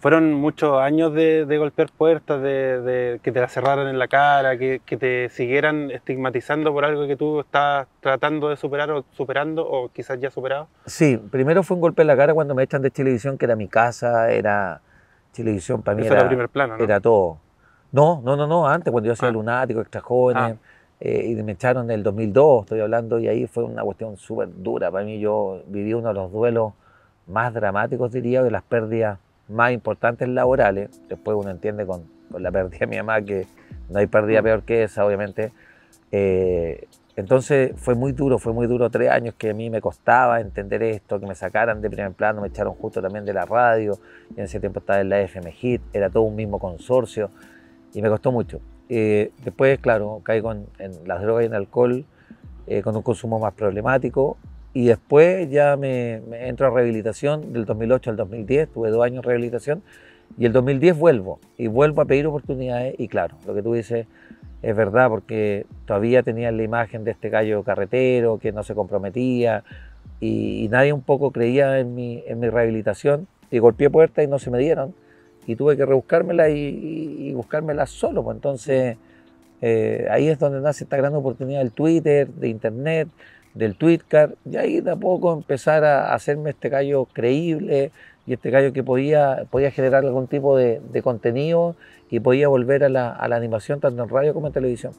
fueron muchos años de, golpear puertas, de, que te la cerraran en la cara, que, te siguieran estigmatizando por algo que tú estás tratando de superar o superando o quizás ya superado. Sí, primero fue un golpe en la cara cuando me echan de televisión, que era mi casa, era televisión para mí. era, primer plano, todo. No, no, no, no, antes cuando yo hacía ah. lunático, extra jóvenes. Ah. Eh, y me echaron en el 2002, estoy hablando, y ahí fue una cuestión súper dura. Para mí yo viví uno de los duelos más dramáticos, diría, de las pérdidas más importantes laborales, después uno entiende con, la pérdida de mi mamá que no hay pérdida mm. peor que esa, obviamente. Eh, entonces fue muy duro, fue muy duro tres años que a mí me costaba entender esto, que me sacaran de primer plano, me echaron justo también de la radio, y en ese tiempo estaba en la FM Hit, era todo un mismo consorcio y me costó mucho. Eh, después, claro, caigo en, las drogas y en el alcohol eh, con un consumo más problemático y después ya me, entro a rehabilitación del 2008 al 2010, tuve dos años en rehabilitación y el 2010 vuelvo y vuelvo a pedir oportunidades y claro, lo que tú dices es verdad porque todavía tenía la imagen de este gallo carretero que no se comprometía y, nadie un poco creía en mi, en mi rehabilitación y golpeé puertas y no se me dieron y tuve que rebuscármela y, buscármela solo, pues entonces eh, ahí es donde nace esta gran oportunidad del Twitter, de Internet, del Twitcar, y ahí de a poco empezar a hacerme este gallo creíble y este gallo que podía, podía generar algún tipo de, contenido y podía volver a la animación tanto en radio como en televisión.